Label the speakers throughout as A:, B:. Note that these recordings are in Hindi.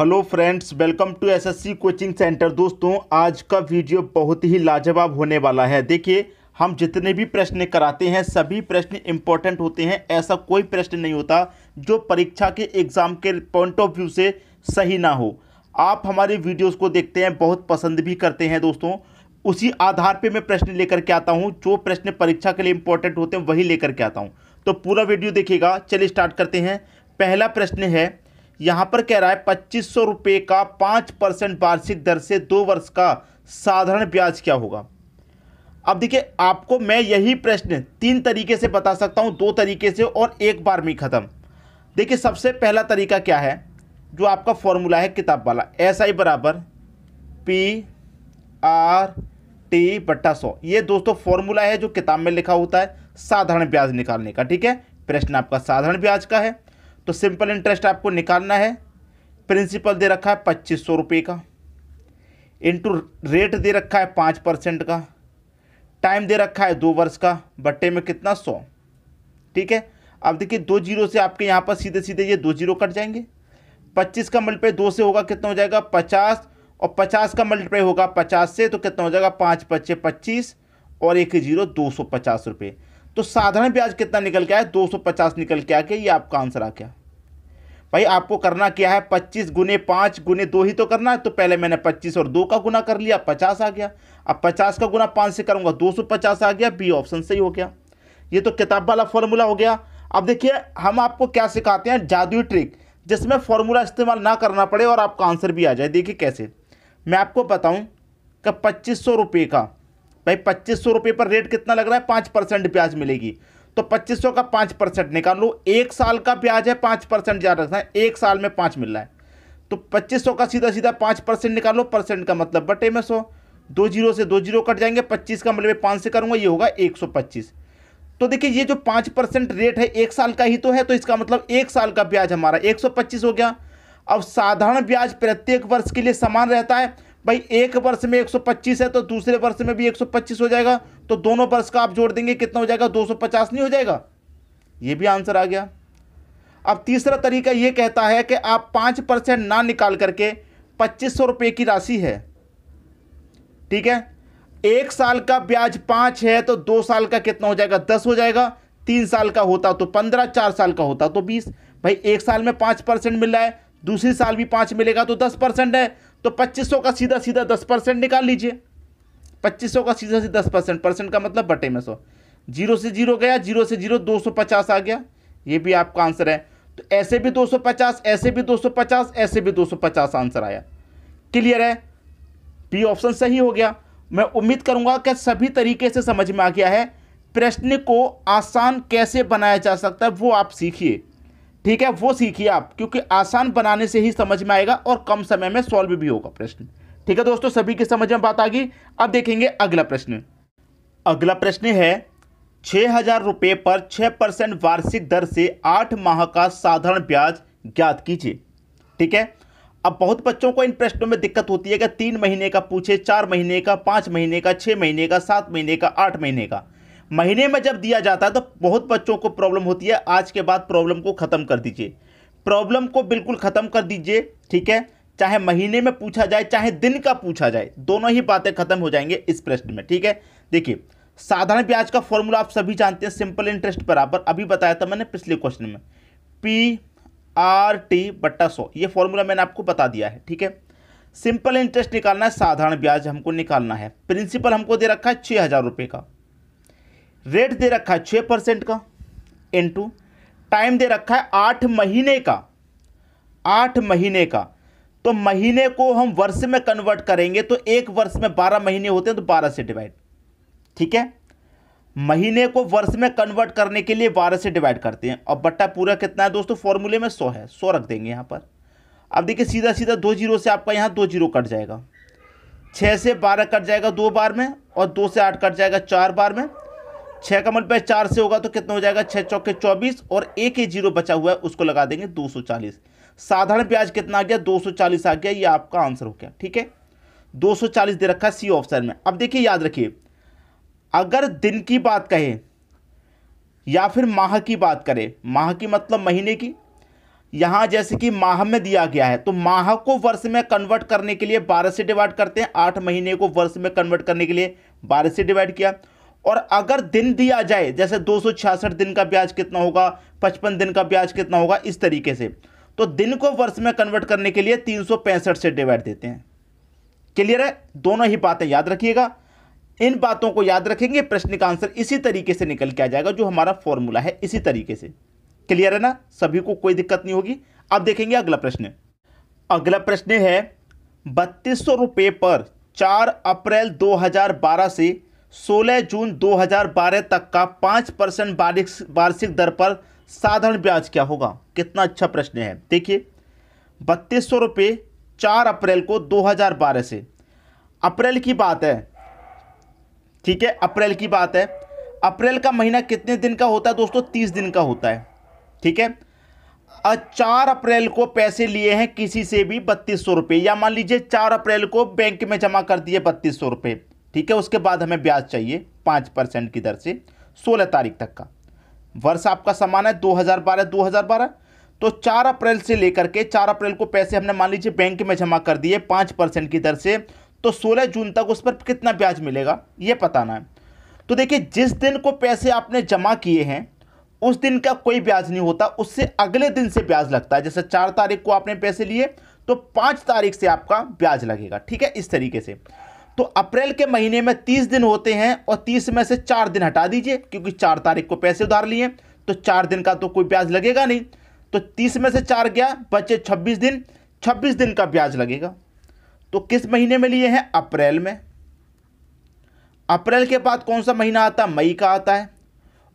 A: hello friends welcome to SSC coaching centre दोस्तों आज का वीडियो बहुत ही लाजवाब होने वाला है देखिए हम जितने भी प्रश्न कराते हैं सभी प्रश्न इम्पोर्टेंट होते हैं ऐसा कोई प्रश्न नहीं होता जो परीक्षा के एग्ज़ाम के पॉइंट ऑफ व्यू से सही ना हो आप हमारे वीडियोस को देखते हैं बहुत पसंद भी करते हैं दोस्तों उसी आधार पर मैं प्रश्न लेकर के आता हूँ जो प्रश्न परीक्षा के लिए इंपॉर्टेंट होते हैं वही लेकर के आता हूँ तो पूरा वीडियो देखिएगा चलिए स्टार्ट करते हैं पहला प्रश्न है यहाँ पर कह रहा है पच्चीस सौ रुपये का पाँच परसेंट वार्षिक दर से दो वर्ष का साधारण ब्याज क्या होगा अब देखिए आपको मैं यही प्रश्न तीन तरीके से बता सकता हूँ दो तरीके से और एक बार में ख़त्म देखिए सबसे पहला तरीका क्या है जो आपका फॉर्मूला है किताब वाला एस आई बराबर पी आर टी बट्टा सौ ये दोस्तों फॉर्मूला है जो किताब में लिखा होता है साधारण ब्याज निकालने का ठीक है प्रश्न आपका साधारण ब्याज का है तो सिंपल इंटरेस्ट आपको निकालना है प्रिंसिपल दे रखा है पच्चीस सौ रुपये का इंटू रेट दे रखा है पाँच परसेंट का टाइम दे रखा है दो वर्ष का बट्टे में कितना सौ ठीक है अब देखिए दो जीरो से आपके यहाँ पर सीधे सीधे ये दो जीरो कट जाएंगे पच्चीस का मल्टीप्लाई दो से होगा कितना हो जाएगा पचास और पचास का मल्टीप्लाई होगा पचास से तो कितना हो जाएगा पाँच पच्चे पच्चीस और एक जीरो दो सौ पचास रुपये तो साधारण ब्याज कितना निकल के आया 250 निकल के आके ये आपका आंसर आ गया भाई आपको करना क्या है 25 गुने पाँच गुने दो ही तो करना है तो पहले मैंने 25 और दो का गुना कर लिया 50 आ गया अब 50 का गुना पाँच से करूँगा 250 आ गया बी ऑप्शन सही हो गया ये तो किताब वाला फॉर्मूला हो गया अब देखिए हम आपको क्या सिखाते हैं जादुई ट्रिक जिसमें फॉर्मूला इस्तेमाल ना करना पड़े और आपका आंसर भी आ जाए देखिए कैसे मैं आपको बताऊँ कि पच्चीस सौ रुपये का भाई पच्चीस सौ रुपये पर रेट कितना लग रहा है पाँच परसेंट ब्याज मिलेगी तो पच्चीस सौ का पाँच परसेंट निकाल लो एक साल का ब्याज है पाँच परसेंट याद रखना है एक साल में पाँच मिल रहा है तो पच्चीस सौ का सीधा सीधा पाँच परसेंट निकालो परसेंट का मतलब बटे में सौ दो जीरो से दो जीरो कट जाएंगे पच्चीस का मतलब पाँच से करूँगा ये होगा एक सौ पच्चीस तो देखिए ये जो पाँच परसेंट रेट है एक साल का ही तो है तो इसका मतलब एक साल का ब्याज हमारा एक सौ पच्चीस हो गया अब साधारण ब्याज प्रत्येक वर्ष के लिए समान रहता है भाई एक वर्ष में 125 है तो दूसरे वर्ष में भी 125 हो जाएगा तो दोनों वर्ष का आप जोड़ देंगे कितना हो जाएगा 250 नहीं हो जाएगा ये भी आंसर आ गया अब तीसरा तरीका ये कहता है कि आप पाँच परसेंट ना निकाल करके पच्चीस सौ रुपये की राशि है ठीक है एक साल का ब्याज पाँच है तो दो साल का कितना हो जाएगा दस हो जाएगा तीन साल का होता तो पंद्रह चार साल का होता तो बीस भाई एक साल में पाँच परसेंट मिल रहा है दूसरी साल भी पाँच मिलेगा तो दस परसेंट है तो 2500 का सीधा सीधा 10 परसेंट निकाल लीजिए 2500 का सीधा सीधा 10 परसेंट परसेंट का मतलब बटे में सौ जीरो से जीरो गया जीरो से जीरो 250 आ गया ये भी आपका आंसर है तो ऐसे भी 250 ऐसे भी 250 ऐसे भी 250 आंसर आया क्लियर है बी ऑप्शन सही हो गया मैं उम्मीद करूंगा कि सभी तरीके से समझ में आ गया है प्रश्न को आसान कैसे बनाया जा सकता है वो आप सीखिए ठीक है वो सीखिए आप क्योंकि आसान बनाने से ही समझ में आएगा और कम समय में सॉल्व भी होगा प्रश्न ठीक है दोस्तों सभी के समझ में बात आ गई अब देखेंगे अगला प्रश्न अगला प्रश्न है छह हजार रुपये पर छः परसेंट वार्षिक दर से आठ माह का साधारण ब्याज ज्ञात कीजिए ठीक है अब बहुत बच्चों को इन प्रश्नों में दिक्कत होती है कि तीन महीने का पूछे चार महीने का पाँच महीने का छः महीने का सात महीने का आठ महीने का महीने में जब दिया जाता है तो बहुत बच्चों को प्रॉब्लम होती है आज के बाद प्रॉब्लम को ख़त्म कर दीजिए प्रॉब्लम को बिल्कुल ख़त्म कर दीजिए ठीक है चाहे महीने में पूछा जाए चाहे दिन का पूछा जाए दोनों ही बातें खत्म हो जाएंगे इस प्रश्न में ठीक है देखिए साधारण ब्याज का फॉर्मूला आप सभी जानते हैं सिंपल इंटरेस्ट बराबर अभी बताया था मैंने पिछले क्वेश्चन में पी आर टी बट्टा सौ ये फॉर्मूला मैंने आपको बता दिया है ठीक है सिंपल इंटरेस्ट निकालना है साधारण ब्याज हमको निकालना है प्रिंसिपल हमको दे रखा है छः हज़ार रुपये का रेट दे रखा है छः परसेंट का इनटू टाइम दे रखा है आठ महीने का आठ महीने का तो महीने को हम वर्ष में कन्वर्ट करेंगे तो एक वर्ष में बारह महीने होते हैं तो बारह से डिवाइड ठीक है महीने को वर्ष में कन्वर्ट करने के लिए बारह से डिवाइड करते हैं और बट्टा पूरा कितना है दोस्तों फॉर्मूले में सौ है सौ रख देंगे यहाँ पर अब देखिए सीधा सीधा दो जीरो से आपका यहाँ दो जीरो कट जाएगा छः से बारह कट जाएगा दो बार में और दो से आठ कट जाएगा चार बार में छः का मल्टीप्लाई चार से होगा तो कितना हो जाएगा छः चौके चौबीस और एक ही जीरो बचा हुआ है उसको लगा देंगे दो सौ चालीस साधारण ब्याज कितना आ गया दो सौ चालीस आ गया ये आपका आंसर हो गया ठीक है दो सौ चालीस दे रखा है सी ऑप्शन में अब देखिए याद रखिए अगर दिन की बात कहें या फिर माह की बात करें माह की मतलब महीने की यहाँ जैसे कि माह में दिया गया है तो माह को वर्ष में कन्वर्ट करने के लिए बारह से डिवाइड करते हैं आठ महीने को वर्ष में कन्वर्ट करने के लिए बारह से डिवाइड किया और अगर दिन दिया जाए जैसे दो दिन का ब्याज कितना होगा पचपन दिन का ब्याज कितना होगा इस तरीके से तो दिन को वर्ष में कन्वर्ट करने के लिए तीन से डिवाइड देते हैं क्लियर है दोनों ही बातें याद रखिएगा इन बातों को याद रखेंगे प्रश्न का आंसर इसी तरीके से निकल के आ जाएगा जो हमारा फॉर्मूला है इसी तरीके से क्लियर है ना सभी को कोई दिक्कत नहीं होगी अब देखेंगे अगला प्रश्न अगला प्रश्न है बत्तीस सौ रुपये पर चार अप्रैल 2012 से 16 जून 2012 तक का 5 परसेंट वार्षिक दर पर साधारण ब्याज क्या होगा कितना अच्छा प्रश्न है देखिए बत्तीस सौ रुपये चार अप्रैल को 2012 से अप्रैल की बात है ठीक है अप्रैल की बात है अप्रैल का महीना कितने दिन का होता है दोस्तों तीस दिन का होता है ठीक है चार अप्रैल को पैसे लिए हैं किसी से भी बत्तीस सौ रुपये या मान लीजिए चार अप्रैल को बैंक में जमा कर दिए बत्तीस सौ रुपये ठीक है उसके बाद हमें ब्याज चाहिए पाँच परसेंट की दर से सोलह तारीख तक का वर्ष आपका समान है दो हज़ार बारह दो हज़ार बारह तो चार अप्रैल से लेकर के चार अप्रैल को पैसे हमने मान लीजिए बैंक में जमा कर दिए पाँच परसेंट की दर से तो सोलह जून तक उस पर कितना ब्याज मिलेगा ये पताना है तो देखिए जिस दिन को पैसे आपने जमा किए हैं उस दिन का कोई ब्याज नहीं होता उससे अगले दिन से ब्याज लगता है जैसे चार तारीख को आपने पैसे लिए तो पाँच तारीख से आपका ब्याज लगेगा ठीक है इस तरीके से तो अप्रैल के महीने में तीस दिन होते हैं और तीस में से चार दिन हटा दीजिए क्योंकि चार तारीख को पैसे उधार लिए तो चार दिन का तो कोई ब्याज लगेगा नहीं तो तीस में से चार गया बचे छब्बीस दिन छब्बीस दिन का ब्याज लगेगा तो किस महीने में लिए हैं अप्रैल में अप्रैल के बाद कौन सा महीना आता है मई का आता है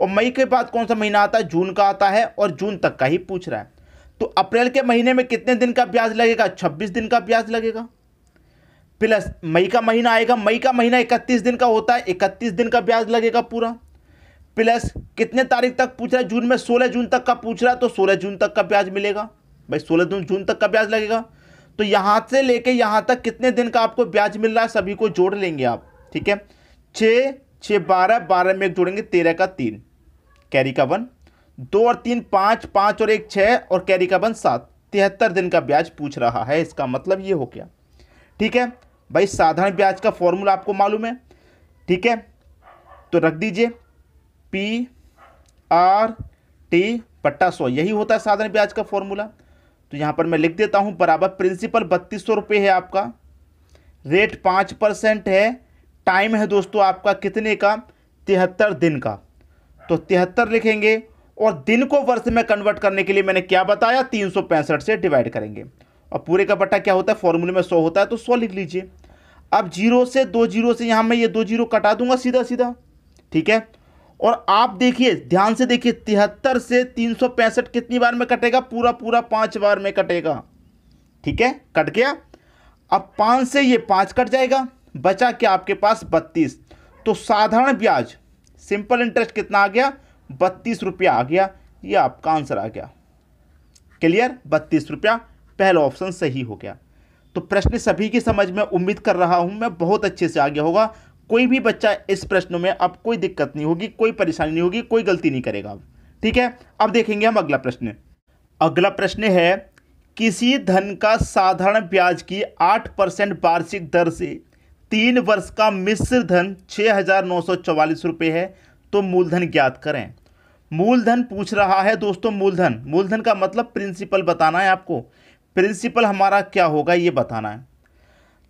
A: और मई के बाद कौन सा महीना आता है जून का आता है और जून तक का ही पूछ रहा है तो अप्रैल के महीने में कितने दिन का ब्याज लगेगा छब्बीस दिन का ब्याज लगेगा प्लस मई का महीना आएगा मई का महीना इकतीस दिन का होता है इकतीस दिन का ब्याज लगेगा पूरा प्लस कितने तारीख तक पूछ रहा है जून में सोलह जून तक का पूछ रहा है तो सोलह जून तक का ब्याज मिलेगा भाई सोलह जून जून तक का ब्याज लगेगा तो यहाँ से लेके यहाँ तक कितने दिन का आपको ब्याज मिल रहा है सभी को जोड़ लेंगे आप ठीक है छः छः बारह बारह में एक जोड़ेंगे तेरह का तीन कैरी का वन दो और तीन पाँच पाँच और एक छः और कैरी का वन सात तिहत्तर दिन का ब्याज पूछ रहा है इसका मतलब ये हो गया ठीक है भाई साधारण ब्याज का फॉर्मूला आपको मालूम है ठीक है तो रख दीजिए पी आर टी बट्टा सौ यही होता है साधारण ब्याज का फॉर्मूला तो यहाँ पर मैं लिख देता हूँ बराबर प्रिंसिपल बत्तीस सौ रुपये है आपका रेट पाँच परसेंट है टाइम है दोस्तों आपका कितने का तिहत्तर दिन का तो तिहत्तर लिखेंगे और दिन को वर्ष में कन्वर्ट करने के लिए मैंने क्या बताया तीन से डिवाइड करेंगे और पूरे का बट्टा क्या होता है फॉर्मूले में सौ होता है तो सौ लिख लीजिए अब जीरो से दो जीरो से यहाँ मैं ये दो जीरो कटा दूंगा सीधा सीधा ठीक है और आप देखिए ध्यान से देखिए तिहत्तर से तीन सौ पैंसठ कितनी बार में कटेगा पूरा पूरा पाँच बार में कटेगा ठीक है कट गया अब पाँच से ये पाँच कट जाएगा बचा क्या आपके पास बत्तीस तो साधारण ब्याज सिंपल इंटरेस्ट कितना आ गया बत्तीस रुपया आ गया ये आपका आंसर आ गया क्लियर बत्तीस रुपया पहला ऑप्शन सही हो गया तो प्रश्न सभी की समझ में उम्मीद कर रहा हूँ मैं बहुत अच्छे से आगे होगा कोई भी बच्चा इस प्रश्न में अब कोई दिक्कत नहीं होगी कोई परेशानी नहीं होगी कोई गलती नहीं करेगा ठीक है अब देखेंगे हम अगला प्रश्न अगला प्रश्न है किसी धन का साधारण ब्याज की आठ परसेंट वार्षिक दर से तीन वर्ष का मिश्र धन छः हजार नौ सौ चवालीस रुपये है तो मूलधन ज्ञात करें मूलधन पूछ रहा है दोस्तों मूलधन मूलधन का मतलब प्रिंसिपल बताना है आपको प्रिंसिपल हमारा क्या होगा ये बताना है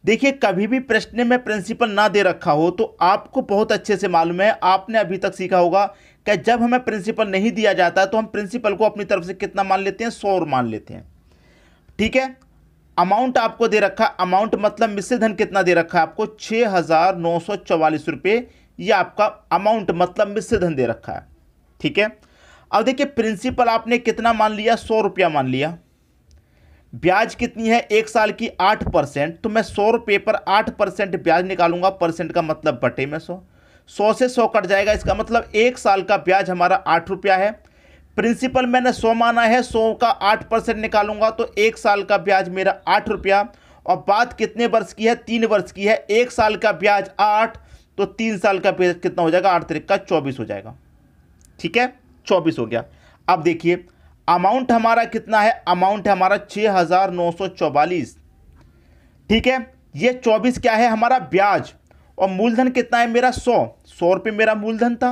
A: देखिए कभी भी प्रश्न में प्रिंसिपल ना दे रखा हो तो आपको बहुत अच्छे से मालूम है आपने अभी तक सीखा होगा कि जब हमें प्रिंसिपल नहीं दिया जाता तो हम प्रिंसिपल को अपनी तरफ से कितना मान लेते हैं सौ मान लेते हैं ठीक है अमाउंट आपको दे रखा अमाउंट मतलब मिश्र धन कितना दे रखा है आपको छः हज़ार नौ सौ चवालीस रुपये ये आपका अमाउंट मतलब मिश्र धन दे रखा है ठीक है अब देखिए प्रिंसिपल आपने कितना मान लिया सौ रुपया मान लिया ब्याज कितनी है एक साल की आठ परसेंट तो मैं सौ रुपये पर आठ परसेंट ब्याज निकालूंगा परसेंट का मतलब बटे में सौ सौ से सौ कट जाएगा इसका मतलब एक साल का ब्याज हमारा आठ रुपया है प्रिंसिपल मैंने सौ माना है सौ का आठ परसेंट निकालूंगा तो एक साल का ब्याज मेरा आठ रुपया और बात कितने वर्ष की है तीन वर्ष की है एक साल का ब्याज आठ तो तीन साल का ब्याज कितना हो जाएगा आठ तरीक का चौबीस हो जाएगा ठीक है चौबीस हो गया अब देखिए अमाउंट हमारा कितना है अमाउंट है हमारा छः हज़ार नौ सौ चौवालीस ठीक है ये चौबीस क्या है हमारा ब्याज और मूलधन कितना है मेरा सौ सौ रुपये मेरा मूलधन था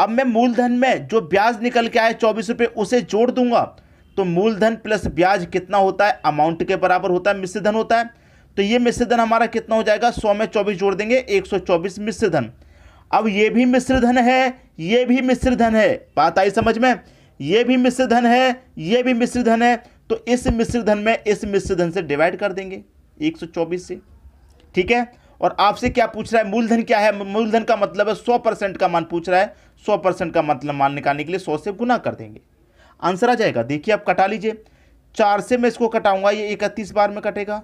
A: अब मैं मूलधन में जो ब्याज निकल के आया चौबीस रुपये उसे जोड़ दूंगा तो मूलधन प्लस ब्याज कितना होता है अमाउंट के बराबर होता है मिश्र धन होता है तो ये मिश्रधन हमारा कितना हो जाएगा सौ में चौबीस जोड़ देंगे एक सौ चौबीस मिश्र धन अब ये भी मिश्र धन है ये भी मिश्र धन है बात आई समझ में ये भी मिश्र धन है ये भी मिश्र धन है तो इस मिश्र धन में इस मिश्र धन से डिवाइड कर देंगे 124 से ठीक है और आपसे क्या पूछ रहा है मूलधन क्या है मूलधन का मतलब है 100 परसेंट का मान पूछ रहा है 100 परसेंट का मतलब मान निकालने के लिए 100 से गुना कर देंगे आंसर आ जाएगा देखिए आप कटा लीजिए चार से मैं इसको कटाऊंगा ये इकतीस बार में कटेगा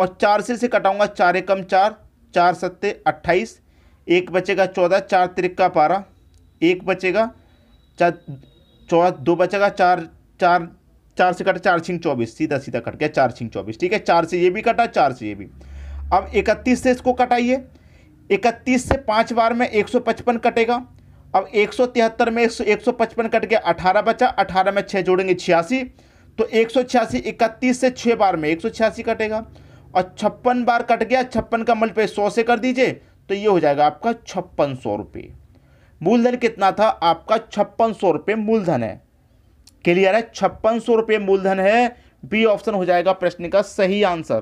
A: और चार से से कटाऊंगा चार एकम चार चार सत्ते अट्ठाईस एक बचेगा चौदह चार तिरिक्का बारह एक बचेगा चार चौ दो बचेगा चार चार चार से कटा चार छिंग चौबीस सीधा सीधा कट गया चार छिंग चौबीस ठीक है चार से ये भी कटा चार से ये भी अब इकतीस से इसको कटाइए इकतीस से पाँच बार में एक सौ पचपन कटेगा अब एक सौ तिहत्तर में एक सौ पचपन कट गया अठारह बचा अठारह में छः जोड़ेंगे छियासी तो एक सौ छियासी इकतीस से छः बार में एक सौ छियासी कटेगा और छप्पन बार कट गया छप्पन का पे सौ से कर दीजिए तो ये हो जाएगा आपका छप्पन सौ रुपये मूलधन कितना था आपका छप्पन सौ रुपये मूलधन है क्लियर है छप्पन सौ रुपये मूलधन है बी ऑप्शन हो जाएगा प्रश्न का सही आंसर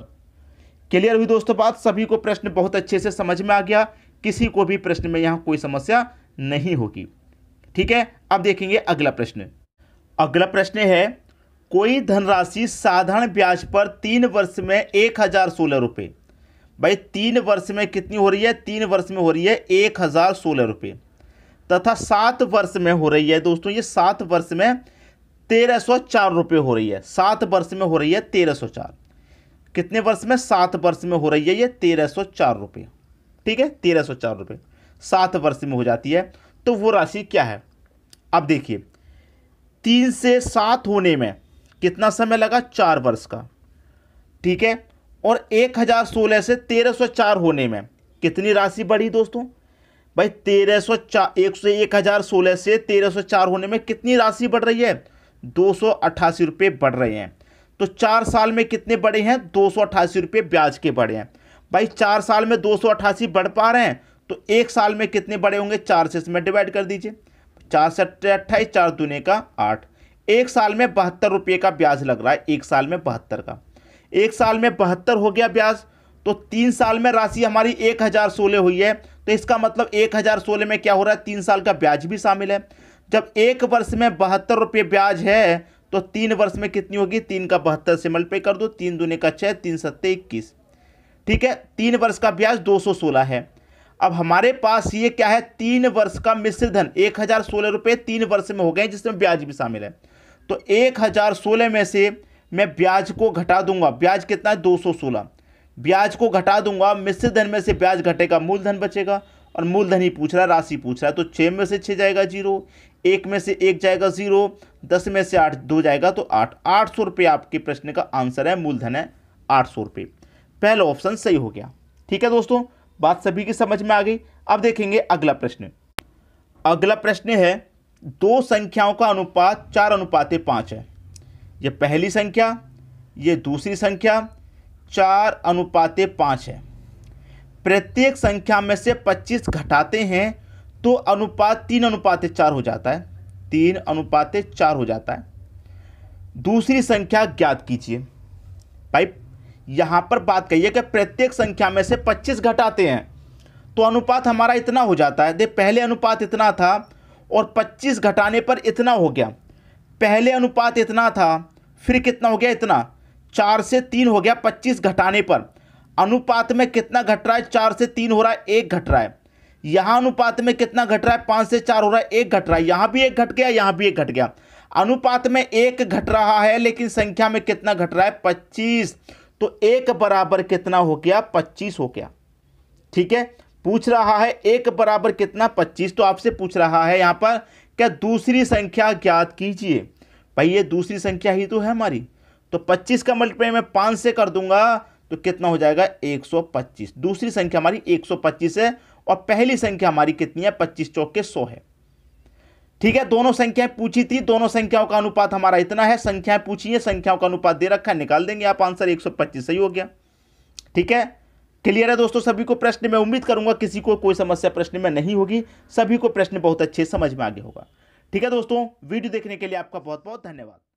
A: क्लियर हुई दोस्तों बात सभी को प्रश्न बहुत अच्छे से समझ में आ गया किसी को भी प्रश्न में यहाँ कोई समस्या नहीं होगी ठीक है अब देखेंगे अगला प्रश्न अगला प्रश्न है कोई धनराशि साधारण ब्याज पर तीन वर्ष में एक हज़ार सोलह रुपये भाई तीन वर्ष में कितनी हो रही है तीन वर्ष में हो रही है एक हज़ार सोलह रुपये तथा सात वर्ष में हो रही है दोस्तों ये सात वर्ष में तेरह सौ चार रुपये हो रही है सात वर्ष में हो रही है तेरह सौ चार कितने वर्ष में सात वर्ष में हो रही है ये तेरह सौ चार रुपये ठीक है तेरह सौ चार रुपये सात वर्ष में हो जाती है तो वो राशि क्या है अब देखिए तीन से सात होने में कितना समय लगा चार वर्ष का ठीक है और एक हज़ार सोलह से तेरह सौ चार होने में कितनी राशि बढ़ी दोस्तों भाई तेरह सौ चार एक सौ एक हज़ार सोलह से तेरह सौ चार होने में कितनी राशि बढ़ रही है दो सौ अट्ठासी रुपये बढ़ रहे हैं तो चार साल में कितने बढ़े हैं दो सौ अट्ठासी रुपये ब्याज के बढ़े हैं भाई चार साल में दो सौ अट्ठासी बढ़ पा रहे हैं तो एक साल में कितने बड़े होंगे चार से इसमें डिवाइड कर दीजिए चार से अट्ठाईस चार दुने का आठ एक साल में बहत्तर रुपये का ब्याज लग रहा है एक साल में बहत्तर का एक साल में बहत्तर हो गया ब्याज तो तीन साल में राशि हमारी एक हज़ार सोलह हुई है तो इसका मतलब एक हज़ार सोलह में क्या हो रहा है तीन साल का ब्याज भी शामिल है जब एक वर्ष में बहत्तर रुपये ब्याज है तो तीन वर्ष में कितनी होगी तीन का बहत्तर से मल्टीपे कर दो तीन दूने का छः तीन सत्ते इक्कीस ठीक है तीन वर्ष का ब्याज दो सौ सोलह है अब हमारे पास ये क्या है तीन वर्ष का मिश्र धन एक हज़ार सोलह रुपये तीन वर्ष में हो गए जिसमें ब्याज भी शामिल है तो एक हज़ार सोलह में से मैं ब्याज को घटा दूंगा ब्याज कितना है दो सौ सोलह ब्याज को घटा दूंगा मिश्रित धन में से ब्याज घटेगा मूलधन बचेगा और मूलधन ही पूछ रहा है राशि पूछ रहा है तो छः में से छः जाएगा जीरो एक में से एक जाएगा जीरो दस में से आठ दो जाएगा तो आठ आठ सौ रुपये आपके प्रश्न का आंसर है मूलधन है आठ सौ रुपये पहला ऑप्शन सही हो गया ठीक है दोस्तों बात सभी की समझ में आ गई अब देखेंगे अगला प्रश्न अगला प्रश्न है दो संख्याओं का अनुपात चार अनुपात पाँच है यह पहली संख्या ये दूसरी संख्या चार अनुपातें पाँच है प्रत्येक संख्या में से पच्चीस घटाते हैं तो अनुपात तीन अनुपात चार हो जाता है तीन अनुपात चार हो जाता है दूसरी संख्या ज्ञात कीजिए भाई यहाँ पर बात कहिए कि प्रत्येक संख्या में से पच्चीस घटाते हैं तो अनुपात हमारा इतना हो जाता है दे पहले अनुपात इतना था और पच्चीस घटाने पर इतना हो गया पहले अनुपात इतना था फिर कितना हो गया इतना चार से तीन हो गया पच्चीस घटाने पर अनुपात में कितना घट रहा है चार से तीन हो रहा है एक घट रहा है यहाँ अनुपात में कितना घट रहा है पाँच से चार हो रहा है एक घट रहा है यहाँ भी एक घट गया यहाँ भी एक घट गया अनुपात में एक घट रहा है लेकिन संख्या में कितना घट रहा है पच्चीस तो एक बराबर कितना हो गया पच्चीस हो गया ठीक है पूछ रहा है एक बराबर कितना पच्चीस तो आपसे पूछ रहा है यहाँ पर क्या दूसरी संख्या ज्ञात कीजिए भाई ये दूसरी संख्या ही तो है हमारी तो पच्चीस का मल्टीप्लाई मैं पाँच से कर दूंगा तो कितना हो जाएगा 125 दूसरी संख्या हमारी 125 है और पहली संख्या हमारी कितनी है पच्चीस चौके सौ है ठीक है दोनों संख्याएं पूछी थी दोनों संख्याओं का अनुपात हमारा इतना है संख्याएं पूछी है संख्याओं का अनुपात दे रखा है निकाल देंगे आप आंसर 125 सही हो गया ठीक है क्लियर है दोस्तों सभी को प्रश्न में उम्मीद करूंगा किसी को कोई समस्या प्रश्न में नहीं होगी सभी को प्रश्न बहुत अच्छे समझ में आगे होगा ठीक है दोस्तों वीडियो देखने के लिए आपका बहुत बहुत धन्यवाद